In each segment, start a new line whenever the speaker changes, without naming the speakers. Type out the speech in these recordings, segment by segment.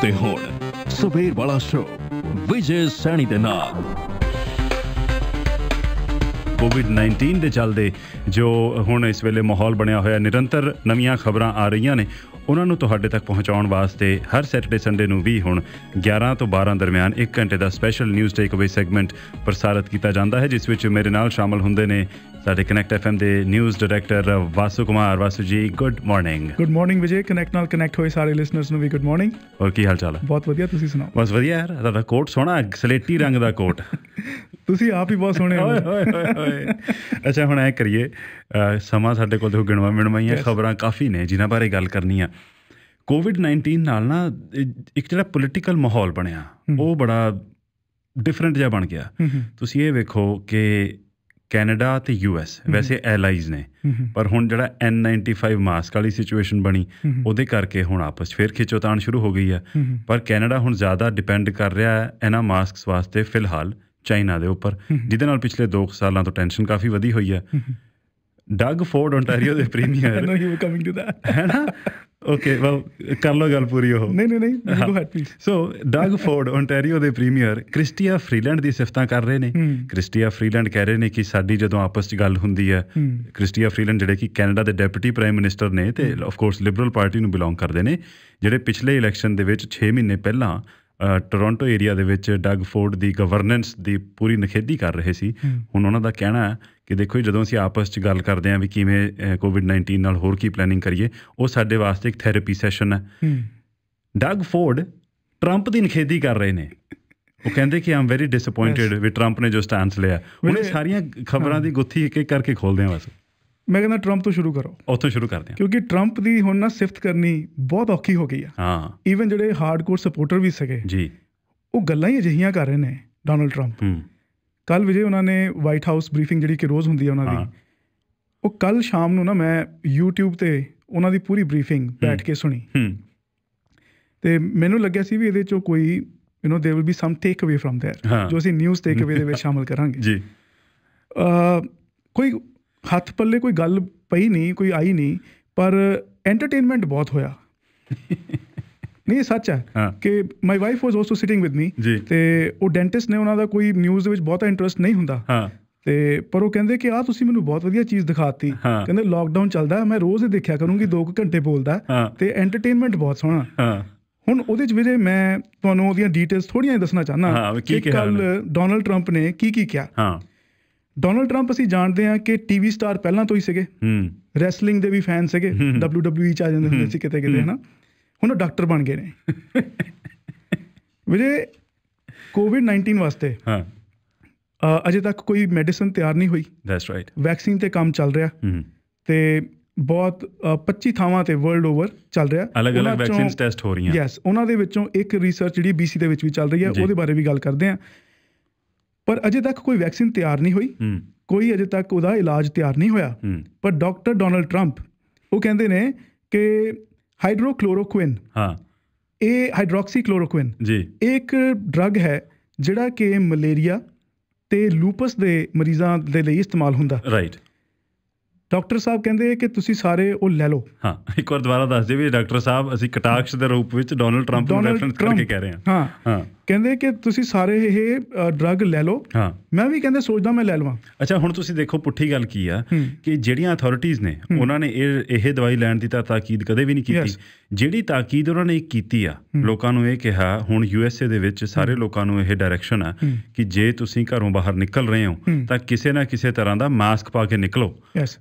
ਤੇ ਹੁਣ ਸਵੇਰ ਵਾਲਾ ਸ਼ੋਅ ਵਿਜੇ ਸੈਣੀ ਦੇ ਨਾਲ ਕੋਵਿਡ-19 ਦੇ ਚੱਲਦੇ ਜੋ ਹੁਣ ਇਸ ਵੇਲੇ ਮਾਹੌਲ ਬਣਿਆ ਹੋਇਆ ਨਿਰੰਤਰ ਨਵੀਆਂ ਖਬਰਾਂ ਆ ਰਹੀਆਂ ਨੇ ਉਹਨਾਂ ਨੂੰ ਤੁਹਾਡੇ ਤੱਕ ਪਹੁੰਚਾਉਣ ਵਾਸਤੇ ਹਰ ਸੈਟਰਡੇ ਸੰਡੇ ਨੂੰ ਵੀ ਹੁਣ 11 ਤੋਂ 12 ਦਰਮਿਆਨ 1 ਘੰਟੇ ਦਾ ਸਪੈਸ਼ਲ ਨਿਊਜ਼ ਟੇਕਅਵੇ ਸੈਗਮੈਂਟ ਪ੍ਰਸਾਰਿਤ ਕੀਤਾ ਜਾਂਦਾ ਹੈ ਜਿਸ ਵਿੱਚ ਮੇਰੇ ਨਾਲ ਸ਼ਾਮਲ ਹੁੰਦੇ ਨੇ ਸਾਡੇ ਕਨੈਕਟ ਐਫਐਮ ਦੇ news director Vasu Kumar Vasu ji good morning
good morning Vijay Connect ਨਾਲ ਕਨੈਕਟ ਹੋਏ ਸਾਰੇ ਲਿਸਨਰਸ ਨੂੰ ਵੀ ਗੁੱਡ ਮਾਰਨਿੰਗ ਹੋਰ ਕੀ ਹਾਲ ਚਾਲ ਹੈ ਬਹੁਤ ਵਧੀਆ ਤੁਸੀਂ ਸੁਣਾਓ
ਬਸ ਵਧੀਆ ਯਾਰ ਤੁਹਾਡਾ ਕੋਟ ਸੋਹਣਾ ਸਲੇਟੀ ਰੰਗ ਦਾ ਕੋਟ
ਤੁਸੀਂ ਆਪ ਹੀ ਬਹੁਤ ਸੋਹਣੇ ਹੋ ਓਏ ਓਏ ਓਏ
ਅੱਛਾ ਹੁਣ ਐ ਕਰੀਏ ਸਮਾਂ ਸਾਡੇ ਕੋਲ ਤੋਂ ਗਿਣਵਾ ਮਿਣਵਾਈਆਂ ਖਬਰਾਂ ਕਾਫੀ ਨੇ ਜਿਨ੍ਹਾਂ ਬਾਰੇ ਗੱਲ ਕਰਨੀ ਆ ਕੋਵਿਡ-19 ਨਾਲ ਨਾ ਇੱਕ ਜਿਹੜਾ ਪੋਲਿਟੀਕਲ ਮਾਹੌਲ ਬਣਿਆ ਉਹ ਬੜਾ ਡਿਫਰੈਂਟ ਜਿਹਾ ਬਣ ਗਿਆ ਤੁਸੀਂ ਇਹ ਵੇਖੋ ਕਿ ਕੈਨੇਡਾ ਤੇ ਯੂਐਸ ਵੈਸੇ ਐਲਾਈਜ਼ ਨੇ ਪਰ ਹੁਣ ਜਿਹੜਾ N95 ਮਾਸਕ ਵਾਲੀ ਸਿਚੁਏਸ਼ਨ ਬਣੀ ਉਹਦੇ ਕਰਕੇ ਹੁਣ ਆਪਸ ਵਿੱਚ ਫੇਰ ਖਿੱਚੋਤਾਣ ਸ਼ੁਰੂ ਹੋ ਗਈ ਹੈ ਪਰ ਕੈਨੇਡਾ ਹੁਣ ਜ਼ਿਆਦਾ ਡਿਪੈਂਡ ਕਰ ਰਿਹਾ ਹੈ ਇਹਨਾਂ ਮਾਸਕਸ ਵਾਸਤੇ ਫਿਲਹਾਲ ਚਾਈਨਾ ਦੇ ਉੱਪਰ ਜਿਹਦੇ ਨਾਲ ਪਿਛਲੇ 2 ਸਾਲਾਂ ਤੋਂ ਟੈਨਸ਼ਨ ਕਾਫੀ ਵਧੀ ਹੋਈ ਹੈ ਡਗ ਫੋਰਡ ਓਨਟਾਰੀਓ ਦੇ premier no you coming to that ਹੈ ਨਾ ਓਕੇ ਵੈਲ ਕਰ ਲੋ ਗੱਲ ਪੂਰੀ ਉਹ ਨਹੀਂ ਨਹੀਂ ਨਹੀਂ go ahead please so Doug Ford Ontario ਦੇ ਪ੍ਰੀਮੀਅਰ ਕ੍ਰਿਸਟੀਆ ਫ੍ਰੀਲੈਂਡ ਦੀ ਸਿਫਤਾਂ ਕਰ ਰਹੇ ਨੇ ਕ੍ਰਿਸਟੀਆ ਫ੍ਰੀਲੈਂਡ ਕਹਿ ਰਹੇ ਨੇ ਕਿ ਸਾਡੀ ਜਦੋਂ ਆਪਸ ਵਿੱਚ ਗੱਲ ਹੁੰਦੀ ਹੈ ਕ੍ਰਿਸਟੀਆ ਫ੍ਰੀਲੈਂਡ ਜਿਹੜੇ ਕਿ ਕੈਨੇਡਾ ਦੇ ਡੈਪਟੀ ਪ੍ਰਾਈਮ ਮਿਨਿਸਟਰ ਨੇ ਤੇ ਆਫ ਕੋਰਸ ਲਿਬਰਲ ਪਾਰਟੀ ਨੂੰ ਬਿਲੋਂਗ ਕਰਦੇ ਨੇ ਜਿਹੜੇ ਪਿਛਲੇ ਇਲੈਕਸ਼ਨ ਦੇ ਵਿੱਚ 6 ਮਹੀਨੇ ਪਹਿਲਾਂ ਟੋਰਾਂਟੋ ਏਰੀਆ ਦੇ ਵਿੱਚ ਡੱਗ ਫੋਰਡ ਦੀ ਗਵਰਨੈਂਸ ਦੀ ਪੂਰੀ ਨਖੇਦੀ ਕਰ ਰਹੇ ਸੀ ਹੁਣ ਉਹਨਾਂ ਦਾ ਕਹਿਣਾ ਹੈ ਕਿ ਦੇਖੋ ਜਦੋਂ ਅਸੀਂ ਆਪਸ ਵਿੱਚ ਗੱਲ ਕਰਦੇ ਹਾਂ ਵੀ ਕਿਵੇਂ ਕੋਵਿਡ-19 ਨਾਲ ਹੋਰ ਕੀ ਪਲੈਨਿੰਗ ਕਰੀਏ ਉਹ ਸਾਡੇ ਵਾਸਤੇ ਇੱਕ ਥੈਰੇਪੀ ਸੈਸ਼ਨ ਹੈ ਡੱਗ ਫੋਰਡ ਟਰੰਪ ਦੀ ਨਖੇਦੀ ਕਰ ਰਹੇ ਨੇ ਉਹ ਕਹਿੰਦੇ ਕਿ ਆਮ ਵੈਰੀ ਡਿਸਪਾਇੰਟਡ ਵੀ ਟਰੰਪ ਨੇ ਜੋ ਸਟੈਂਸ ਲਿਆ ਉਹਨੇ ਸਾਰੀਆਂ ਖਬਰਾਂ ਦੀ ਗੁੱਥੀ ਇੱਕ ਇੱਕ ਕਰਕੇ ਖੋਲਦੇ ਆਂ ਬਸ
ਮੈਂ ਕਹਿੰਦਾ 트럼ਪ ਤੋਂ ਸ਼ੁਰੂ ਕਰੋ
ਉੱਥੋਂ ਸ਼ੁਰੂ ਕਰਦੇ ਆ
ਕਿਉਂਕਿ 트럼ਪ ਦੀ ਹੁਣ ਨਾ ਸਿਫਤ ਕਰਨੀ ਬਹੁਤ ਔਖੀ ਹੋ ਗਈ ਆ ਹਾਂ ਈਵਨ ਜਿਹੜੇ ਹਾਰਡਕੋਰ ਸਪੋਰਟਰ ਵੀ ਸਕੇ ਜੀ ਉਹ ਗੱਲਾਂ ਹੀ ਅਜਿਹੀਆਂ ਕਰ ਰਹੇ ਨੇ ਡੋਨਲਡ 트럼ਪ ਹੂੰ ਕੱਲ ਵਿਜੇ ਉਹਨਾਂ ਨੇ ਵਾਈਟ ਹਾਊਸ ਬਰੀਫਿੰਗ ਜਿਹੜੀ ਕਿ ਰੋਜ਼ ਹੁੰਦੀ ਆ ਉਹਨਾਂ ਦੀ ਉਹ ਕੱਲ ਸ਼ਾਮ ਨੂੰ ਨਾ ਮੈਂ YouTube ਤੇ ਉਹਨਾਂ ਦੀ ਪੂਰੀ ਬਰੀਫਿੰਗ ਬੈਠ ਕੇ ਸੁਣੀ ਹੂੰ ਤੇ ਮੈਨੂੰ ਲੱਗਿਆ ਸੀ ਵੀ ਇਹਦੇ ਚੋਂ ਕੋਈ you know there will be some takeaway from there ਜੋ ਅਸੀਂ ਨਿਊਜ਼ ਟੇਕ ਅਵੇ ਦੇ ਵਿੱਚ ਸ਼ਾਮਲ ਕਰਾਂਗੇ ਜੀ ਅ ਕੋਈ ਹੱਥ ਪੱਲੇ ਕੋਈ ਗੱਲ ਪਈ ਨਹੀਂ ਕੋਈ ਆਈ ਨਹੀਂ ਪਰ ਐਂਟਰਟੇਨਮੈਂਟ ਬਹੁਤ ਹੋਇਆ ਨਹੀਂ ਸੱਚ ਹੈ ਕਿ my wife was also sitting with me ਤੇ ਉਹ ਡੈਂਟਿਸਟ ਨੇ ਉਹਨਾਂ ਦਾ ਕੋਈ ਨਿਊਜ਼ ਦੇ ਵਿੱਚ ਬਹੁਤਾ ਇੰਟਰਸਟ ਨਹੀਂ ਹੁੰਦਾ ਹਾਂ ਤੇ ਪਰ ਉਹ ਕਹਿੰਦੇ ਕਿ ਆ ਤੁਸੀਂ ਮੈਨੂੰ ਬਹੁਤ ਵਧੀਆ ਚੀਜ਼ ਦਿਖਾਤੀ ਕਹਿੰਦੇ ਲਾਕਡਾਊਨ ਚੱਲਦਾ ਹੈ ਮੈਂ ਰੋਜ਼ ਹੀ ਦੇਖਿਆ ਕਰੂੰਗੀ 2 ਘੰਟੇ ਬੋਲਦਾ ਤੇ ਐਂਟਰਟੇਨਮੈਂਟ ਬਹੁਤ
ਸੋਹਣਾ
ਹੁਣ ਉਹਦੇ ਚ ਵੀਰੇ ਮੈਂ ਤੁਹਾਨੂੰ ਉਹਦੀਆਂ ਡੀਟੇਲਸ ਥੋੜੀਆਂ ਦੱਸਣਾ ਚਾਹਨਾ ਕਿ ਕੱਲ ਡੋਨਲਡ ਟਰੰਪ ਨੇ ਕੀ ਕੀ ਕਿਹਾ ਹਾਂ ਡੋਨਲਡ 트ੰਪ ਅਸੀਂ ਜਾਣਦੇ ਹਾਂ ਕਿ ਟੀਵੀ ਸਟਾਰ ਪਹਿਲਾਂ ਤੋਂ ਹੀ ਸੀਗੇ ਹੂੰ ਰੈਸਲਿੰਗ ਦੇ ਵੀ ਫੈਨ ਸੀਗੇ WWE ਚ ਆ ਜਾਂਦੇ ਹੁੰਦੇ ਸੀ ਕਿਤੇ ਕਿਤੇ ਹਨਾ ਹੁਣ ਉਹ ਡਾਕਟਰ ਬਣ ਗਏ ਨੇ ਵੀਰੇ ਕੋਵਿਡ-19 ਵਾਸਤੇ ਹਾਂ ਅਜੇ ਤੱਕ ਕੋਈ ਮੈਡੀਸਨ ਤਿਆਰ ਨਹੀਂ ਹੋਈ ਦੈਟਸ ਰਾਈਟ ਵੈਕਸੀਨ ਤੇ ਕੰਮ ਚੱਲ ਰਿਹਾ ਹੂੰ ਤੇ ਬਹੁਤ 25 ਥਾਵਾਂ ਤੇ ਵਰਲਡ ਓਵਰ ਚੱਲ ਰਿਹਾ ਅਲੱਗ-ਅਲੱਗ ਵੈਕਸੀਨਸ ਟੈਸਟ ਹੋ ਰਹੀਆਂ ਯੈਸ ਉਹਨਾਂ ਦੇ ਵਿੱਚੋਂ ਇੱਕ ਰਿਸਰਚ ਜਿਹੜੀ BC ਦੇ ਵਿੱਚ ਵੀ ਚੱਲ ਰਹੀ ਹੈ ਉਹਦੇ ਬਾਰੇ ਵੀ ਗੱਲ ਕਰਦੇ ਆ ਪਰ ਅਜੇ ਤੱਕ ਕੋਈ ਵੈਕਸੀਨ ਤਿਆਰ ਨਹੀਂ ਹੋਈ ਕੋਈ ਅਜੇ ਤੱਕ ਉਹਦਾ ਇਲਾਜ ਤਿਆਰ ਨਹੀਂ ਹੋਇਆ ਪਰ ਡਾਕਟਰ ਡੋਨਲਡ 트ੰਪ ਉਹ ਕਹਿੰਦੇ ਨੇ ਕਿ ਹਾਈਡਰੋਕਲੋਰੋਕੁਇਨ ਹਾਂ ਇਹ ਹਾਈਡਰੋਕਸੀਕਲੋਰੋਕੁਇਨ ਜੀ ਇੱਕ ਡਰੱਗ ਹੈ ਜਿਹੜਾ ਕਿ ਮਲੇਰੀਆ ਤੇ ਲੂਪਸ ਦੇ ਮਰੀਜ਼ਾਂ ਦੇ ਲਈ ਇਸਤੇਮਾਲ ਹੁੰਦਾ ਰਾਈਟ ਡਾਕਟਰ ਸਾਹਿਬ ਕਹਿੰਦੇ ਕਿ ਤੁਸੀਂ ਸਾਰੇ ਉਹ ਲੈ ਲਓ
ਹਾਂ ਇੱਕ ਵਾਰ ਦੁਬਾਰਾ ਦੱਸ ਦੇ ਵੀ ਡਾਕਟਰ ਸਾਹਿਬ ਅਸੀਂ ਕਟਾਕਸ਼ ਦੇ ਰੂਪ ਵਿੱਚ ਡੋਨਲਡ ਟਰੰਪ ਨੂੰ ਰੈਫਰੈਂਸ ਕਰਕੇ ਕਹਿ ਰਹੇ ਹਾਂ ਹਾਂ ਹਾਂ
ਕਹਿੰਦੇ ਕਿ ਤੁਸੀਂ ਸਾਰੇ ਇਹ ਡਰੱਗ ਲੈ ਲਓ ਮੈਂ ਵੀ ਕਹਿੰਦੇ ਸੋਚਦਾ ਮੈਂ ਲੈ ਲਵਾਂ
ਅੱਛਾ ਹੁਣ ਤੁਸੀਂ ਦੇਖੋ ਪੁੱਠੀ ਗੱਲ ਕੀ ਆ ਕਿ ਜਿਹੜੀਆਂ ਅਥਾਰਟੀਆਂ ਨੇ ਉਹਨਾਂ ਨੇ ਇਹ ਇਹ ਦਵਾਈ ਲੈਣ ਦੀ ਤਾਂ ਤਾਕੀਦ ਕਦੇ ਵੀ ਨਹੀਂ ਕੀਤੀ ਜਿਹੜੀ ਤਾਕੀਦ ਉਹਨਾਂ ਨੇ ਕੀਤੀ ਆ ਲੋਕਾਂ ਨੂੰ ਇਹ ਕਿਹਾ ਹੁਣ ਯੂ ਐਸ ਏ ਦੇ ਵਿੱਚ ਸਾਰੇ ਲੋਕਾਂ ਨੂੰ ਇਹ ਡਾਇਰੈਕਸ਼ਨ ਆ ਕਿ ਜੇ ਤੁਸੀਂ ਘਰੋਂ ਬਾਹਰ ਨਿਕਲ ਰਹੇ ਹੋ ਤਾਂ ਕਿਸੇ ਨਾ ਕਿਸੇ ਤਰ੍ਹਾਂ ਦਾ ਮਾਸਕ ਪਾ ਕੇ ਨਿਕਲੋ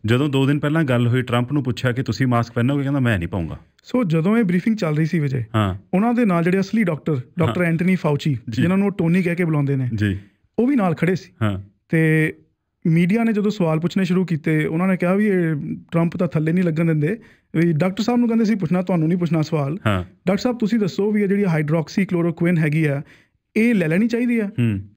ਜਦੋਂ 2 ਦਿਨ ਪਹਿਲਾਂ ਗੱਲ ਹੋਈ ਟਰੰਪ ਨੂੰ ਪੁੱਛਿਆ ਕਿ ਤੁਸੀਂ ਮਾਸਕ ਪਹਿਨੋਗੇ ਕਹਿੰਦਾ ਮੈਂ ਨਹੀਂ ਪਾਉਂਗਾ
ਸੋ ਜਦੋਂ ਇਹ ਬਰੀਫਿੰਗ ਚੱਲ ਰਹੀ ਸੀ ਵਿਜੇ ਉਹਨਾਂ ਦੇ ਨਾਲ ਜਿਹੜੇ ਅਸਲੀ ਡਾਕਟਰ ਡਾਕਟਰ ਐਂਟਨੀ ਫੌਚੀ ਜਿਨ੍ਹਾਂ ਨੂੰ ਟੋਨੀ ਕਹਿ ਕੇ ਬੁਲਾਉਂਦੇ ਨੇ ਜੀ ਉਹ ਵੀ ਨਾਲ ਖੜੇ ਸੀ ਹਾਂ ਤੇ ਮੀਡੀਆ ਨੇ ਜਦੋਂ ਸਵਾਲ ਪੁੱਛਣੇ ਸ਼ੁਰੂ ਕੀਤੇ ਉਹਨਾਂ ਨੇ ਕਿਹਾ ਵੀ ਇਹ ਟਰੰਪ ਤਾਂ ਥੱਲੇ ਨਹੀਂ ਲੱਗਣ ਦਿੰਦੇ ਵੀ ਡਾਕਟਰ ਸਾਹਿਬ ਨੂੰ ਕਹਿੰਦੇ ਸੀ ਪੁੱਛਣਾ ਤੁਹਾਨੂੰ ਨਹੀਂ ਪੁੱਛਣਾ ਸਵਾਲ ਹਾਂ ਡਾਕਟਰ ਸਾਹਿਬ ਤੁਸੀਂ ਦੱਸੋ ਵੀ ਇਹ ਜਿਹੜੀ ਹਾਈਡਰੋਕਸੀ ਕਲੋਰੋਕੁਇਨ ਹੈਗੀ ਆ ਇਹ ਲੈ ਲੈਣੀ ਚਾਹੀਦੀ ਆ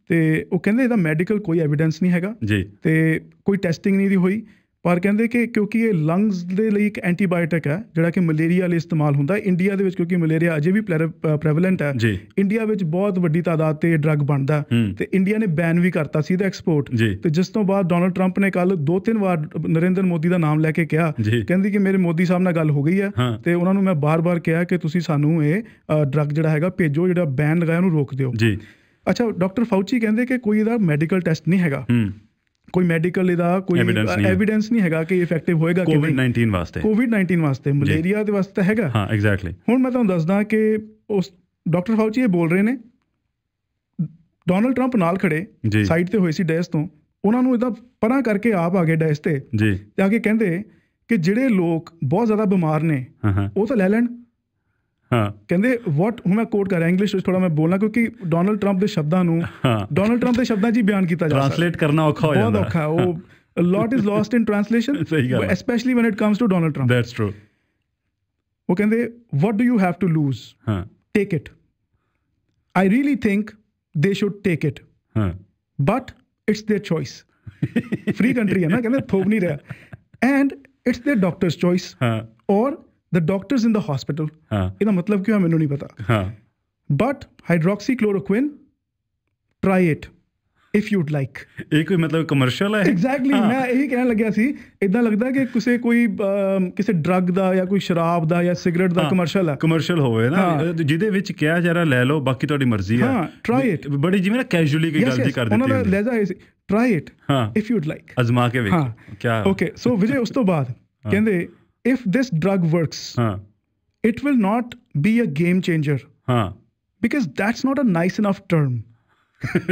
ਤੇ ਉਹ ਕਹਿੰਦੇ ਇਹਦਾ ਮੈਡੀਕਲ ਕੋਈ ਐਵੀਡੈਂਸ ਨਹੀਂ ਹੈਗਾ ਜੀ ਤੇ ਕੋਈ ਟੈਸਟਿੰਗ ਨਹੀਂ ਦੀ ਹੋਈ ਪਰ ਕਹਿੰਦੇ ਕਿ ਕਿਉਂਕਿ ਇਹ ਲੰਗਸ ਦੇ ਲਈ ਇੱਕ ਐਂਟੀਬਾਇਓਟਿਕ ਹੈ ਜਿਹੜਾ ਕਿ ਮਲੇਰੀਆ ਲਈ ਇਸਤੇਮਾਲ ਹੁੰਦਾ ਹੈ ਇੰਡੀਆ ਦੇ ਵਿੱਚ ਕਿਉਂਕਿ ਮਲੇਰੀਆ ਅਜੇ ਵੀ ਪ੍ਰੈਵਲੈਂਟ ਹੈ ਇੰਡੀਆ ਵਿੱਚ ਬਹੁਤ ਵੱਡੀ ਤਾਦਾਦ ਤੇ ਡਰੱਗ ਬਣਦਾ ਤੇ ਇੰਡੀਆ ਨੇ ਬੈਨ ਵੀ ਕਰਤਾ ਸੀ ਇਹਦਾ ਐਕਸਪੋਰਟ ਤੇ ਜਿਸ ਤੋਂ ਬਾਅਦ ਡੋਨਲਡ ਟਰੰਪ ਨੇ ਕੱਲ ਦੋ ਤਿੰਨ ਵਾਰ ਨਰਿੰਦਰ ਮੋਦੀ ਦਾ ਨਾਮ ਲੈ ਕੇ ਕਿਹਾ ਕਹਿੰਦੀ ਕਿ ਮੇਰੇ ਮੋਦੀ ਸਾਹਿਬ ਨਾਲ ਗੱਲ ਹੋ ਗਈ ਹੈ ਤੇ ਉਹਨਾਂ ਨੂੰ ਮੈਂ ਬਾਰ-ਬਾਰ ਕਿਹਾ ਕਿ ਤੁਸੀਂ ਸਾਨੂੰ ਇਹ ਡਰੱਗ ਜਿਹੜਾ ਹੈਗਾ ਭੇਜੋ ਜਿਹੜਾ ਬੈਨ ਲਗਾਇਆ ਉਹਨੂੰ ਰੋਕ ਦਿਓ ਜੀ ਅੱਛਾ ਡਾਕਟਰ ਫਾਊਚੀ ਕਹਿੰਦੇ ਕਿ ਕੋਈ ਇਹਦਾ ਮੈਡੀਕਲ ਟੈਸਟ ਨਹੀਂ ਹੈਗਾ ਕੋਈ ਮੈਡੀਕਲ ਇਹਦਾ ਕੋਈ ਐਵੀਡੈਂਸ ਨਹੀਂ ਹੈਗਾ ਕਿ ਇਫੈਕਟਿਵ
ਹੋਏਗਾ ਕਿ ਨਹੀਂ ਕੋਵਿਡ-19 ਵਾਸਤੇ
ਕੋਵਿਡ-19 ਵਾਸਤੇ ਮਲੇਰੀਆ ਦੇ ਵਾਸਤੇ ਹੈਗਾ ਹਾਂ ਐਗਜ਼ੈਕਟਲੀ ਹੁਣ ਮੈਂ ਤੁਹਾਨੂੰ ਦੱਸਦਾ ਕਿ ਉਸ ਡਾਕਟਰ ਫਾਊਚੀ ਇਹ ਬੋਲ ਰਹੇ ਨੇ ਡੋਨਲਡ ਟਰੰਪ ਨਾਲ ਖੜੇ ਸਾਈਡ ਤੇ ਹੋਏ ਸੀ ਡੈਸ ਤੋਂ ਉਹਨਾਂ ਨੂੰ ਇਦਾਂ ਪਰਾਂ ਕਰਕੇ ਆਪ ਆ ਗਏ ਡੈਸ ਤੇ ਜੀ ਤੇ ਆ ਕੇ ਕਹਿੰਦੇ ਕਿ ਜਿਹੜੇ ਲੋਕ ਬਹੁਤ ਜ਼ਿਆਦਾ ਬਿਮਾਰ ਨੇ ਉਹ ਤਾਂ ਲੈ ਲੈਣ ਹਾਂ ਕਹਿੰਦੇ ਵਾਟ ਹੁਣ ਮੈਂ ਕੋਟ ਕਰ ਰਿਹਾ ਇੰਗਲਿਸ਼ ਵਿੱਚ ਥੋੜਾ ਮੈਂ ਬੋਲਣਾ ਕਿਉਂਕਿ ਡੋਨਲਡ ਟਰੰਪ ਦੇ ਸ਼ਬਦਾਂ ਨੂੰ ਡੋਨਲਡ ਟਰੰਪ ਦੇ ਸ਼ਬਦਾਂ ਜੀ ਬਿਆਨ ਕੀਤਾ ਜਾਂਦਾ ਟ੍ਰਾਂਸਲੇਟ ਕਰਨਾ ਔਖਾ ਹੋ ਜਾਂਦਾ ਔਖਾ ਉਹ lot is lost in translation specially when it comes to Donald Trump that's true ਉਹ ਕਹਿੰਦੇ what do you have to lose ਹਾਂ take it I really think they should take it ਹਾਂ but it's their choice free country ਹੈ ਨਾ ਕਹਿੰਦੇ ਥੋਬ ਨਹੀਂ ਰਿਹਾ and it's their doctors choice ਹਾਂ or the doctors in the hospital ਹਾਂ ਇਹਦਾ ਮਤਲਬ ਕੀ ਹੈ ਮੈਨੂੰ ਨਹੀਂ ਪਤਾ ਹਾਂ but hydroxychloroquine try it if you'd like
ਇਹ ਕੋਈ ਮਤਲਬ ਕਮਰਸ਼ੀਅਲ ਹੈ ਐਗਜ਼ੈਕਟਲੀ ਮੈਂ
ਇਹੀ ਕਹਿਣ ਲੱਗਿਆ ਸੀ ਇਦਾਂ ਲੱਗਦਾ ਕਿ ਕਿਸੇ ਕੋਈ ਕਿਸੇ ਡਰੱਗ ਦਾ ਜਾਂ ਕੋਈ ਸ਼ਰਾਬ ਦਾ ਜਾਂ ਸਿਗਰਟ ਦਾ
ਕਮਰਸ਼ੀਅਲ ਹੈ ਕਮਰਸ਼ੀਅਲ ਹੋਵੇ ਨਾ ਜਿਹਦੇ ਵਿੱਚ ਕਿਹਾ ਜਾ ਰਿਹਾ ਲੈ ਲਓ ਬਾਕੀ ਤੁਹਾਡੀ ਮਰਜ਼ੀ ਹੈ ਹਾਂ ਟ੍ਰਾਈ ਇਟ ਬੜੀ ਜਿਵੇਂ ਨਾ ਕੈਜੂਅਲੀ ਕੋਈ ਗੱਲ ਦੀ ਕਰ ਦਿੱਤੀ ਉਹਨਾਂ ਦਾ
ਲਹਿਜ਼ਾ ਇਹ ਸੀ ਟ੍ਰਾਈ ਇਟ ਹਾਂ ਇਫ ਯੂਡ ਲਾਈਕ
ਅਜ਼ਮਾ ਕੇ ਵੇਖੋ ਕੀ
ਓਕੇ ਸੋ ਵਿਜੇ ਉਸ ਤੋਂ ਬਾਅਦ ਕਹਿੰਦੇ if this drug works, it will not be a game changer. Because that's not a nice enough term.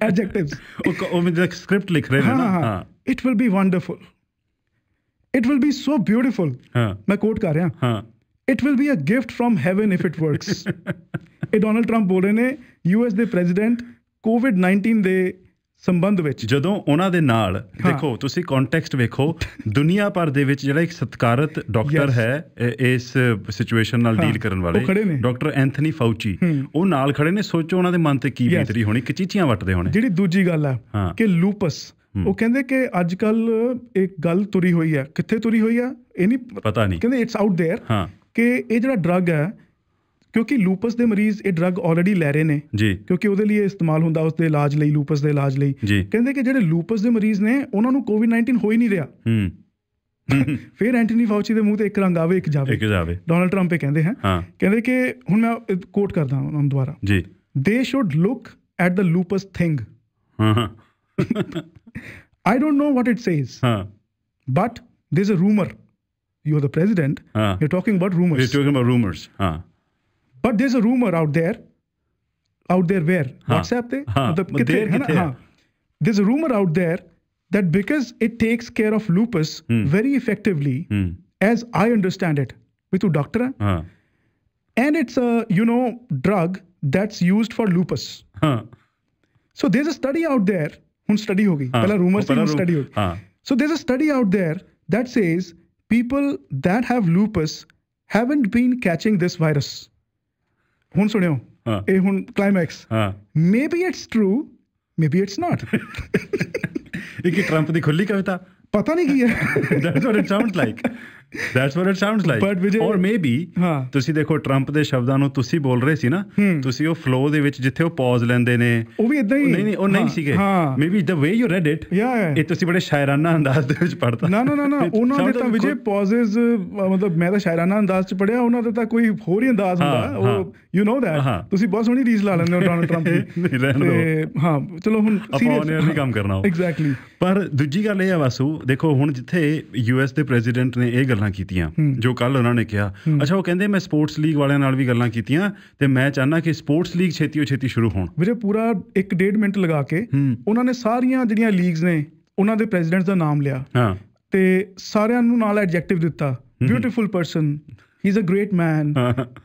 Adjectives. script It
will be wonderful. It will be so beautiful. Huh. Quote kar huh. It will be a gift from heaven if it works. Donald Trump, US the president, COVID
19 day. ਸੰਬੰਧ ਵਿੱਚ ਜਦੋਂ ਉਹਨਾਂ ਦੇ ਨਾਲ ਦੇਖੋ ਤੁਸੀਂ context ਵੇਖੋ ਦੁਨੀਆ ਭਰ ਦੇ ਵਿੱਚ ਜਿਹੜਾ ਇੱਕ ਸਤਕਾਰਤ ਡਾਕਟਰ ਹੈ ਇਸ ਸਿਚੁਏਸ਼ਨ ਨਾਲ ਡੀਲ ਕਰਨ ਵਾਲੇ ਡਾਕਟਰ ਐਂਥਨੀ ਫਾਊਚੀ ਉਹ ਨਾਲ ਖੜੇ ਨੇ ਸੋਚੋ ਉਹਨਾਂ ਦੇ ਮਨ ਤੇ ਕੀ ਬੀਤਰੀ ਹੋਣੀ ਕਿ ਚੀਚੀਆਂ ਵੱਟਦੇ ਹੋਣੇ ਜਿਹੜੀ ਦੂਜੀ ਗੱਲ ਹੈ
ਕਿ ਲੂਪਸ ਉਹ ਕਹਿੰਦੇ ਕਿ ਅੱਜ ਕੱਲ ਇੱਕ ਗੱਲ ਤੁਰੀ ਹੋਈ ਹੈ ਕਿੱਥੇ ਤੁਰੀ ਹੋਈ ਹੈ ਇਹ ਨਹੀਂ ਪਤਾ ਨਹੀਂ ਕਹਿੰਦੇ ਇਟਸ ਆਊਟ देयर ਕਿ ਇਹ ਜਿਹੜਾ ਡਰੱਗ ਹੈ ਕਿਉਂਕਿ ਲੂਪਸ ਦੇ ਮਰੀਜ਼ ਇਹ ਡਰੱਗ ਆਲਰੇਡੀ ਲੈ ਰਹੇ ਨੇ ਕਿਉਂਕਿ ਉਹਦੇ ਲਈ ਇਸਤੇਮਾਲ ਹੁੰਦਾ ਉਸ ਦੇ ਇਲਾਜ ਲਈ ਲੂਪਸ ਦੇ ਇਲਾਜ ਲਈ ਕਹਿੰਦੇ ਕਿ ਜਿਹੜੇ ਲੂਪਸ ਦੇ ਮਰੀਜ਼ ਨੇ ਉਹਨਾਂ ਨੂੰ ਕੋਵਿਡ-19 ਹੋ ਹੀ ਨਹੀਂ ਰਿਹਾ ਹੂੰ ਫਿਰ ਐਂਟਨੀ ਫਾਉਚੀ ਦੇ ਮੂੰਹ ਤੇ ਇੱਕ ਰੰਗ ਆਵੇ ਇੱਕ ਜਾਵੇ ਇੱਕ ਜਾਵੇ ਡੋਨਲਡ ਟਰੰਪ ਇਹ ਕਹਿੰਦੇ ਹਨ ਕਹਿੰਦੇ ਕਿ ਹੁਣ ਮੈਂ ਕੋਟ ਕਰਦਾ ਹਾਂ ਉਹਨਾਂ ਦੁਆਰਾ ਜੀ they should look at the lupus thing ਹਾਂ I don't know what it says ਹਾਂ but there is a rumour you are the president you are talking about rumours you are
talking about rumours ਹਾਂ
But there's a rumor out there, out there where where WhatsApp पे there's a rumor out there that because it takes care of lupus hmm. very effectively, hmm. as I understand it, with your doctor, and it's a you know drug that's used for lupus. So there's a study out there. Hun study hogi. Huh. Pehla rumor se study hogi. So there's a study out there that says people that have lupus haven't been catching this virus. ਹੁਣ ਸੁਣਿਓ ਇਹ ਹੁਣ climax ਹਾਂ maybe it's true
maybe it's not ਇਹ ਕਿ Trump ਦੀ ਖੁੱਲੀ ਕਵਿਤਾ ਪਤਾ ਨਹੀਂ ਕੀ ਹੈ that's what it sounds like that's what it sounds like or maybe ਤੁਸੀਂ ਦੇਖੋ 트ੰਪ ਦੇ ਸ਼ਬਦਾਂ ਨੂੰ ਤੁਸੀਂ ਬੋਲ ਰਹੇ ਸੀ ਨਾ ਤੁਸੀਂ ਉਹ ਫਲੋ ਦੇ ਵਿੱਚ ਜਿੱਥੇ ਉਹ ਪਾਜ਼ ਲੈਂਦੇ ਨੇ
ਉਹ ਵੀ ਇਦਾਂ ਹੀ ਨਹੀਂ ਨਹੀਂ ਉਹ ਨਹੀਂ ਸੀਗੇ
maybe the way you read it ਇਹ ਤੁਸੀਂ ਬੜੇ ਸ਼ਾਇਰਾਨਾ ਅੰਦਾਜ਼ ਦੇ ਵਿੱਚ ਪੜਦਾ ਨਾ ਨਾ ਨਾ ਉਹਨਾਂ ਦੇ ਤਾਂ ਵਿਜੇ
ਪਾਜ਼ਸ ਮਤਲਬ ਮੈਂ ਤਾਂ ਸ਼ਾਇਰਾਨਾ ਅੰਦਾਜ਼ ਚ ਪੜਿਆ ਉਹਨਾਂ ਦਾ ਤਾਂ ਕੋਈ ਹੋਰ ਹੀ
ਅੰਦਾਜ਼ ਹੁੰਦਾ ਉਹ ਯੂ نو ਦੈਟ ਤੁਸੀਂ ਬਹੁਤ ਸੋਹਣੀ ਰੀਸ ਲਾ ਲੈਂਦੇ ਹੋ ਡੋਨਲਡ ਟਰੰਪ ਦੀ ਰਹਿਣ ਹਾਂ ਚਲੋ ਹੁਣ ਸੀਰੀਅਸ ਨਹੀਂ ਕੰਮ ਕਰਨਾ ਐਗਜ਼ੈਕਟਲੀ ਪਰ ਦੂਜੀ ਗੱਲ ਇਹ ਆ ਵਾਸੂ ਦੇਖੋ ਹੁਣ ਜਿੱਥੇ ਯੂਐਸ ਦੇ ਪ੍ਰੈਜ਼ੀਡੈਂਟ ਨੇ ਇਹ ਗੱਲ ਗੱਲਾਂ ਕੀਤੀਆਂ ਜੋ ਕੱਲ ਉਹਨਾਂ ਨੇ ਕਿਹਾ ਅੱਛਾ ਉਹ ਕਹਿੰਦੇ ਮੈਂ ਸਪੋਰਟਸ ਲੀਗ ਵਾਲਿਆਂ ਨਾਲ ਵੀ ਗੱਲਾਂ ਕੀਤੀਆਂ ਤੇ ਮੈਂ ਚਾਹਨਾ ਕਿ ਸਪੋਰਟਸ ਲੀਗ ਛੇਤੀ ਛੇਤੀ ਸ਼ੁਰੂ ਹੋਣ ਵੀਰੇ ਪੂਰਾ
1.5 ਮਿੰਟ ਲਗਾ ਕੇ ਉਹਨਾਂ ਨੇ ਸਾਰੀਆਂ ਜਿਹੜੀਆਂ ਲੀਗਸ ਨੇ ਉਹਨਾਂ ਦੇ ਪ੍ਰੈਜ਼ੀਡੈਂਟਸ ਦਾ ਨਾਮ ਲਿਆ ਹਾਂ ਤੇ ਸਾਰਿਆਂ ਨੂੰ ਨਾਲ ਐਡਜੈਕਟਿਵ ਦਿੱਤਾ beautiful person he is a great man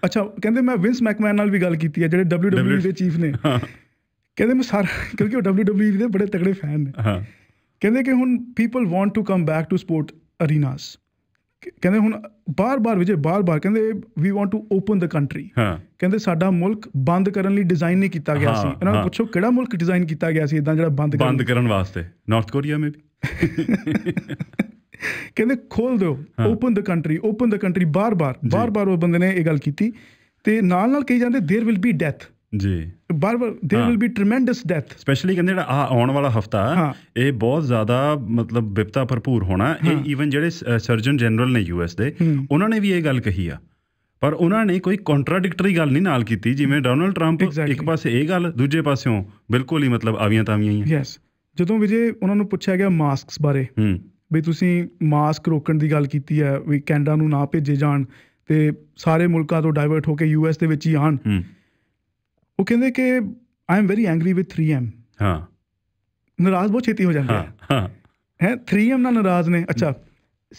ਅੱਛਾ ਕਹਿੰਦੇ ਮੈਂ ਵਿੰਸ ਮੈਕਮੈਨ ਨਾਲ ਵੀ ਗੱਲ ਕੀਤੀ ਹੈ ਜਿਹੜੇ WWE ਦੇ e ਚੀਫ ਨੇ
ਕਹਿੰਦੇ
ਮੈਂ ਸਾਰਾ ਕਿਉਂਕਿ ਉਹ WWE ਦੇ ਬੜੇ ਤਕੜੇ ਫੈਨ ਨੇ ਹਾਂ ਕਹਿੰਦੇ ਕਿ ਹੁਣ people want to come back to sport arenas ਕਹਿੰਦੇ ਹੁਣ ਬਾਰ-ਬਾਰ ਵਿਜੇ ਬਾਰ-ਬਾਰ ਕਹਿੰਦੇ we want to open the country ਹਾਂ ਕਹਿੰਦੇ ਸਾਡਾ ਮੁਲਕ ਬੰਦ ਕਰਨ ਲਈ ਡਿਜ਼ਾਈਨ ਨਹੀਂ ਕੀਤਾ ਗਿਆ ਸੀ ਇਹਨਾਂ ਨੂੰ ਪੁੱਛੋ ਕਿਹੜਾ ਮੁਲਕ ਡਿਜ਼ਾਈਨ ਕੀਤਾ ਗਿਆ ਸੀ ਇਦਾਂ ਜਿਹੜਾ ਬੰਦ ਕਰਨ ਬੰਦ
ਕਰਨ ਵਾਸਤੇ ਨਾਰਥ ਕੋਰੀਆ ਮੇ ਵੀ
ਕਹਿੰਦੇ ਖੋਲ ਦਿਓ open the country open the country ਬਾਰ-ਬਾਰ ਬਾਰ-ਬਾਰ ਉਹ ਬੰਦੇ ਨੇ ਇਹ ਗੱਲ ਕੀਤੀ ਤੇ ਨਾਲ-ਨਾਲ ਕਹੀ ਜਾਂਦੇ देयर ਵਿਲ ਬੀ ਡੈਥ ਜੀ ਬਾਰ ਬਾਰ there will be tremendous
death specially ਕਹਿੰਦੇ ਜਿਹੜਾ ਆ ਆਉਣ ਵਾਲਾ ਹਫਤਾ ਇਹ ਬਹੁਤ ਜ਼ਿਆਦਾ ਮਤਲਬ ਵਿਪਤਾ ਭਰਪੂਰ ਹੋਣਾ ਇਹ ਇਵਨ ਜਿਹੜੇ ਸਰਜਨ ਜਨਰਲ ਨੇ ਯੂਐਸ ਦੇ ਉਹਨਾਂ ਨੇ ਵੀ ਇਹ ਗੱਲ ਕਹੀ ਆ ਪਰ ਉਹਨਾਂ ਨੇ ਕੋਈ ਕੰਟਰਡਿਕਟਰੀ ਗੱਲ ਨਹੀਂ ਨਾਲ ਕੀਤੀ ਜਿਵੇਂ ਡੋਨਲਡ ਟਰੰਪ ਇੱਕ ਪਾਸੇ ਇਹ ਗੱਲ ਦੂਜੇ ਪਾਸਿਓਂ ਬਿਲਕੁਲ ਹੀ ਮਤਲਬ ਆਵੀਆਂ ਤਾਵੀਆਂ ਹੀ ਆ
ਯੈਸ ਜਦੋਂ ਵਿਜੇ ਉਹਨਾਂ ਨੂੰ ਪੁੱਛਿਆ ਗਿਆ ਮਾਸਕਸ ਬਾਰੇ ਹੂੰ ਵੀ ਤੁਸੀਂ ਮਾਸਕ ਰੋਕਣ ਦੀ ਗੱਲ ਕੀਤੀ ਹੈ ਵੀ ਕੈਨੇਡਾ ਨੂੰ ਨਾ ਭੇਜੇ ਜਾਣ ਤੇ ਸਾਰੇ ਮੁਲਕਾਂ ਤੋਂ ਡਾਈਵਰਟ ਹੋ ਕੇ ਯੂਐਸ ਦੇ ਵਿੱਚ ਹੀ ਆਣ ਉਹ ਕਹਿੰਦੇ ਕਿ I am very angry with 3M ਹਾਂ ਨਾਰਾਜ਼ ਬਹੁਤ ਛੇਤੀ ਹੋ ਜਾਂਦੇ ਆ ਹਾਂ ਹੈ 3M ਨਾਲ ਨਾਰਾਜ਼ ਨੇ ਅੱਛਾ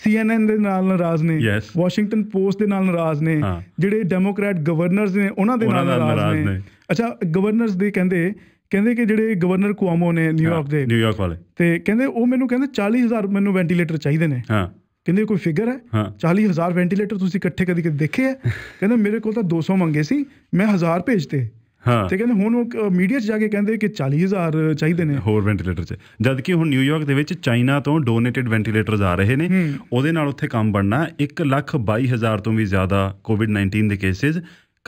CNN ਦੇ ਨਾਲ ਨਾਰਾਜ਼ ਨੇ ਵਾਸ਼ਿੰਗਟਨ ਪੋਸਟ ਦੇ ਨਾਲ ਨਾਰਾਜ਼ ਨੇ ਜਿਹੜੇ ਡੈਮੋਕ੍ਰੈਟ ਗਵਰਨਰਸ ਨੇ ਉਹਨਾਂ ਦੇ ਨਾਲ ਨਾਰਾਜ਼ ਨੇ ਅੱਛਾ ਗਵਰਨਰਸ ਦੇ ਕਹਿੰਦੇ ਕਹਿੰਦੇ ਕਿ ਜਿਹੜੇ ਗਵਰਨਰ ਕੁਆਮੋ ਨੇ ਨਿਊਯਾਰਕ ਦੇ ਨਿਊਯਾਰਕ ਵਾਲੇ ਤੇ ਕਹਿੰਦੇ ਉਹ ਮੈਨੂੰ ਕਹਿੰਦੇ 40000 ਮੈਨੂੰ ਵੈਂਟੀਲੇਟਰ ਚਾਹੀਦੇ ਨੇ ਹਾਂ ਕਹਿੰਦੇ ਕੋਈ ਫਿਗਰ ਹੈ 40000 ਵੈਂਟੀਲੇਟਰ ਤੁਸੀਂ ਇਕੱਠੇ ਕਦੀ ਕਦੇ ਦੇਖੇ ਆ ਕਹਿੰਦੇ ਮੇਰੇ ਕੋਲ ਤਾਂ 200 ਮੰਗੇ ਸੀ ਮੈਂ 1000 ਭੇਜਤੇ ਤੇ ਕਹਿੰਦੇ
ਹੁਣ ਉਹ ਮੀਡੀਆ 'ਚ ਜਾ ਕੇ ਕਹਿੰਦੇ ਕਿ 40000 ਚਾਹੀਦੇ ਨੇ ਹੋਰ ਵੈਂਟੀਲੇਟਰ 'ਚ ਜਦ ਕਿ ਹੁਣ ਨਿਊਯਾਰਕ ਦੇ ਵਿੱਚ ਚਾਈਨਾ ਤੋਂ ਡੋਨੇਟਡ ਵੈਂਟੀਲੇਟਰਸ ਆ ਰਹੇ ਨੇ ਉਹਦੇ ਨਾਲ ਉੱਥੇ ਕੰਮ ਬਣਨਾ 1 ਲੱਖ ਤੋਂ ਵੀ ਜ਼ਿਆਦਾ ਕੋਵਿਡ-19 ਦੇ ਕੇਸਿਸ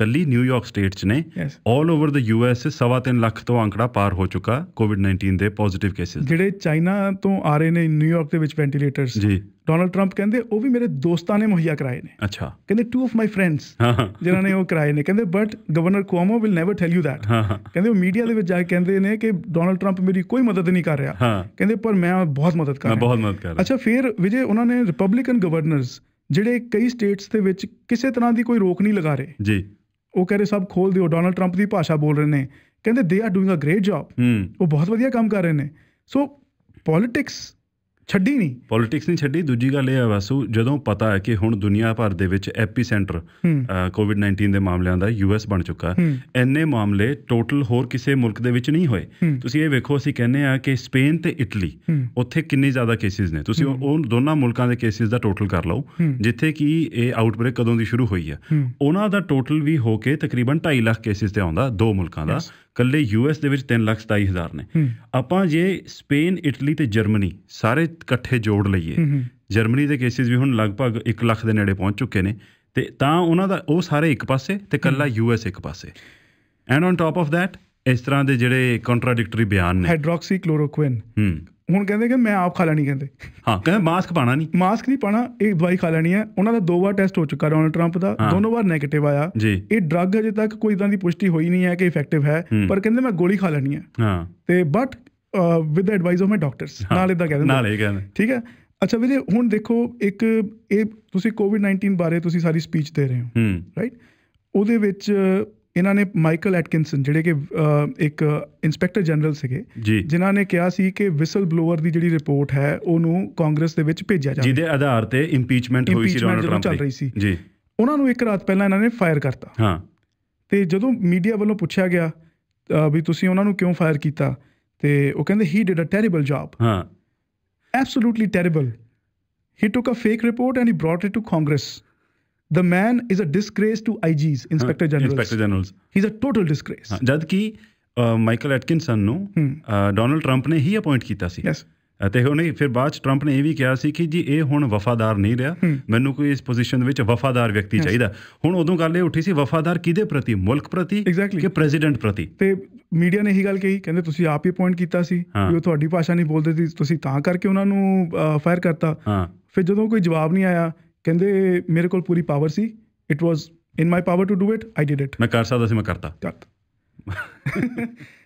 ਕੱਲੀ ਨਿਊਯਾਰਕ ਸਟੇਟ 'ਚ ਨੇ 올 ਓਵਰ ਦ ਯੂ ਐਸ ਸਵਾ 3 ਲੱਖ ਤੋਂ ਅੰਕੜਾ ਪਾਰ ਹੋ ਚੁੱਕਾ ਕੋਵਿਡ-19 ਦੇ ਪੋਜ਼ਿਟਿਵ ਕੇਸਸ
ਜਿਹੜੇ ਚਾਈਨਾ ਤੋਂ ਆ ਰਹੇ ਨੇ ਨਿਊਯਾਰਕ ਦੇ ਵਿੱਚ ਵੈਂਟੀਲੇਟਰਸ ਜੀ ਡੋਨਲਡ ਟਰੰਪ ਕਹਿੰਦੇ ਉਹ ਵੀ ਮੇਰੇ ਦੋਸਤਾਂ ਨੇ ਮੁਹੱਈਆ ਕਰਾਏ ਨੇ ਅੱਛਾ ਕਹਿੰਦੇ ਟੂ ਆਫ ਮਾਈ ਫਰੈਂਡਸ ਜਿਨ੍ਹਾਂ ਨੇ ਉਹ ਕਰਾਏ ਨੇ ਕਹਿੰਦੇ but governor Cuomo will never tell you that
ਕਹਿੰਦੇ
ਉਹ ਮੀਡੀਆ ਦੇ ਵਿੱਚ ਜਾ ਕੇ ਕਹਿੰਦੇ ਨੇ ਕਿ ਡੋਨਲਡ ਟਰੰਪ ਮੇਰੀ ਕੋਈ ਮਦਦ ਨਹੀਂ ਕਰ ਰਿਹਾ ਕਹਿੰਦੇ ਪਰ ਮੈਂ ਬਹੁਤ ਮਦਦ ਕਰ ਰਿਹਾ ਬਹੁਤ ਮਦਦ ਕਰ ਰਿਹਾ ਅੱਛਾ ਫਿਰ ਵਿਜੇ ਉਹਨਾਂ ਨੇ ਰਿਪਬਲਿਕਨ ਗਵਰਨਰਸ ਜਿਹੜੇ ਕਈ ਸਟੇਟਸ ਦੇ ਵਿੱਚ ਕਿਸੇ ਤਰ੍ਹਾਂ ਦੀ ਕੋਈ ਰੋਕ ਨਹੀਂ ਲਗਾ ਰਹੇ ਜੀ ਉਹ ਕਹ ਰਹੇ ਸਭ ਖੋਲ ਦਿਓ ਡੋਨਲਡ 트ੰਪ ਦੀ ਭਾਸ਼ਾ ਬੋਲ ਰਹੇ ਨੇ ਕਹਿੰਦੇ they are doing a great
job
ਉਹ ਬਹੁਤ ਵਧੀਆ ਕੰਮ ਕਰ ਰਹੇ ਨੇ ਸੋ ਪੋਲਿਟਿਕਸ ਛੱਡੀ ਨਹੀਂ
ਪੋਲਿਟਿਕਸ ਨਹੀਂ ਛੱਡੀ ਦੂਜੀ ਗੱਲ ਇਹ ਹੈ ਵਾਸੂ ਜਦੋਂ ਪਤਾ ਹੈ ਕਿ ਹੁਣ ਦੁਨੀਆ ਭਰ ਦੇ ਵਿੱਚ ਐਪੀ ਸੈਂਟਰ ਕੋਵਿਡ-19 ਦੇ ਮਾਮਲਿਆਂ ਦਾ ਯੂਐਸ ਬਣ ਚੁੱਕਾ ਐਨੇ ਮਾਮਲੇ ਟੋਟਲ ਹੋਰ ਕਿਸੇ ਮੁਲਕ ਦੇ ਵਿੱਚ ਨਹੀਂ ਹੋਏ ਤੁਸੀਂ ਇਹ ਵੇਖੋ ਅਸੀਂ ਕਹਿੰਦੇ ਆ ਕਿ ਸਪੇਨ ਤੇ ਇਟਲੀ ਉੱਥੇ ਕਿੰਨੇ ਜ਼ਿਆਦਾ ਕੇਸਿਸ ਨੇ ਤੁਸੀਂ ਉਹ ਦੋਨਾਂ ਮੁਲਕਾਂ ਦੇ ਕੇਸਿਸ ਦਾ ਟੋਟਲ ਕਰ ਲਓ ਜਿੱਥੇ ਕਿ ਇਹ ਆਊਟਬ੍ਰੇਕ ਕਦੋਂ ਦੀ ਸ਼ੁਰੂ ਹੋਈ ਹੈ ਉਹਨਾਂ ਦਾ ਟੋਟਲ ਵੀ ਹੋ ਕੇ ਤਕਰੀਬਨ 2.5 ਲੱਖ ਕੇਸਿਸ ਤੇ ਆਉਂਦਾ ਦੋ ਮੁਲਕਾਂ ਦਾ ਕੱਲੇ ਯੂਐਸ ਦੇ ਵਿੱਚ 3,27,000 ਨੇ ਆਪਾਂ ਜੇ ਸਪੇਨ ਇਟਲੀ ਤੇ ਜਰਮਨੀ ਸਾਰੇ ਇਕੱਠੇ ਜੋੜ ਲਈਏ ਜਰਮਨੀ ਦੇ ਕੇਸਿਸ ਵੀ ਹੁਣ ਲਗਭਗ 1 ਲੱਖ ਦੇ ਨੇੜੇ ਪਹੁੰਚ ਚੁੱਕੇ ਨੇ ਤੇ ਤਾਂ ਉਹਨਾਂ ਦਾ ਉਹ ਸਾਰੇ ਇੱਕ ਪਾਸੇ ਤੇ ਕੱਲਾ ਯੂਐਸ ਇੱਕ ਪਾਸੇ and on top of that ਇਸ ਤਰ੍ਹਾਂ ਦੇ ਜਿਹੜੇ ਕੰਟਰਡਿਕਟਰੀ ਬਿਆਨ ਨੇ
ਹਾਈਡਰੋਕਸੀ ਕਲੋਰੋਕੁਇਨ ਹੁਣ ਕਹਿੰਦੇ ਕਿ ਮੈਂ ਆਪ ਖਾ ਲੈਣੀ ਕਹਿੰਦੇ
ਹਾਂ ਕਹਿੰਦੇ ਮਾਸਕ ਪਾਣਾ ਨਹੀਂ
ਮਾਸਕ ਨਹੀਂ ਪਾਣਾ ਇਹ ਦਵਾਈ ਖਾ ਲੈਣੀ ਹੈ ਉਹਨਾਂ ਦਾ ਦੋ ਵਾਰ ਟੈਸਟ ਹੋ ਚੁੱਕਾ ਡੋਨਲਡ ਟਰੰਪ ਦਾ ਦੋਨੋਂ ਵਾਰ 네ਗੇਟਿਵ ਆਇਆ ਇਹ ਡਰੱਗ ਅਜੇ ਤੱਕ ਕੋਈ ਤਰ੍ਹਾਂ ਦੀ ਪੁਸ਼ਟੀ ਹੋਈ ਨਹੀਂ ਹੈ ਕਿ ਇਫੈਕਟਿਵ ਹੈ ਪਰ ਕਹਿੰਦੇ ਮੈਂ ਗੋਲੀ ਖਾ ਲੈਣੀ ਹੈ ਹਾਂ ਤੇ but with the advice of my doctors ਨਾਲ ਇਦਾਂ ਕਹਿੰਦੇ ਨਾਲ ਇਹ ਕਹਿੰਦੇ ਠੀਕ ਹੈ ਅੱਛਾ ਵੀਰੇ ਹੁਣ ਦੇਖੋ ਇੱਕ ਇਹ ਤੁਸੀਂ ਕੋਵਿਡ 19 ਬਾਰੇ ਤੁਸੀਂ ਸਾਰੀ ਸਪੀਚ ਦੇ ਰਹੇ ਹੋ ਰਾਈਟ ਉਹਦੇ ਵਿੱਚ ਇਹਨਾਂ ਨੇ ਮਾਈਕਲ ਐਟਕਿੰਸਨ ਜਿਹੜੇ ਕਿ ਇੱਕ ਇਨਸਪੈਕਟਰ ਜਨਰਲ ਸੀਗੇ ਜਿਨ੍ਹਾਂ ਨੇ ਕਿਹਾ ਸੀ ਕਿ ਵਿਸਲ ਬਲੋਅਰ ਦੀ ਜਿਹੜੀ ਰਿਪੋਰਟ ਹੈ ਉਹਨੂੰ ਕਾਂਗਰਸ ਦੇ ਵਿੱਚ ਭੇਜਿਆ ਜਾਵੇ
ਜਿਹਦੇ ਆਧਾਰ ਤੇ ਇੰਪੀਚਮੈਂਟ ਹੋਈ ਸੀ ਡੋਨਲਡ ਟਰੰਪ ਦੀ ਜੀ
ਉਹਨਾਂ ਨੂੰ ਇੱਕ ਰਾਤ ਪਹਿਲਾਂ ਇਹਨਾਂ ਨੇ ਫਾਇਰ ਕਰਤਾ ਹਾਂ ਤੇ ਜਦੋਂ ਮੀਡੀਆ ਵੱਲੋਂ ਪੁੱਛਿਆ ਗਿਆ ਵੀ ਤੁਸੀਂ ਉਹਨਾਂ ਨੂੰ ਕਿਉਂ ਫਾਇਰ ਕੀਤਾ ਤੇ ਉਹ ਕਹਿੰਦੇ he did a terrible job ਹਾਂ absolutely terrible he took a fake report and he brought it to Congress the man is a disgrace to IGs, Inspector Generals. Inspector
Generals. He's a total disgrace. ਜਦ ਕਿ Michael ਐਟਕਿਨਸਨ ਨੂੰ Donald Trump ਨੇ ਹੀ appoint ਕੀਤਾ ਸੀ yes ਅਤੇ ਉਹਨੇ ਫਿਰ ਬਾਅਦ ਚ ਟਰੰਪ ਨੇ ਇਹ ਵੀ ਕਿਹਾ ਸੀ ਕਿ ਜੀ ਇਹ ਹੁਣ ਵਫਾਦਾਰ ਨਹੀਂ ਰਿਹਾ ਮੈਨੂੰ ਕੋਈ ਇਸ ਪੋਜੀਸ਼ਨ ਵਿੱਚ ਵਫਾਦਾਰ ਵਿਅਕਤੀ ਚਾਹੀਦਾ ਹੁਣ ਉਦੋਂ ਗੱਲ ਇਹ ਉੱਠੀ ਸੀ ਵਫਾਦਾਰ ਕਿਹਦੇ ਪ੍ਰਤੀ ਮੁਲਕ ਪ੍ਰਤੀ ਕਿ ਪ੍ਰੈਜ਼ੀਡੈਂਟ ਪ੍ਰਤੀ ਤੇ
ਮੀਡੀਆ ਨੇ ਇਹ ਗੱਲ ਕਹੀ ਕਹਿੰਦੇ ਤੁਸੀਂ ਆਪ ਹੀ ਪੁਆਇੰਟ ਕੀਤਾ ਸੀ ਕਿ ਉਹ ਤੁਹਾਡੀ ਭਾਸ਼ਾ ਨਹੀਂ ਬੋਲਦੇ ਸੀ ਤੁਸੀਂ ਤਾਂ ਕਰਕੇ ਉਹਨਾਂ ਨੂੰ ਫਾਇਰ ਕਰਤਾ ਫਿਰ ਜਦੋਂ ਕੋਈ ਜਵਾਬ ਨਹੀਂ ਆਇਆ ਕਹਿੰਦੇ ਮੇਰੇ ਕੋਲ ਪੂਰੀ ਪਾਵਰ ਸੀ it was in my power to do it I did it
ਮੈਂ ਕਰ ਸਕਦਾ ਸੀ ਮੈਂ ਕਰਤਾ
ਕਰਤਾ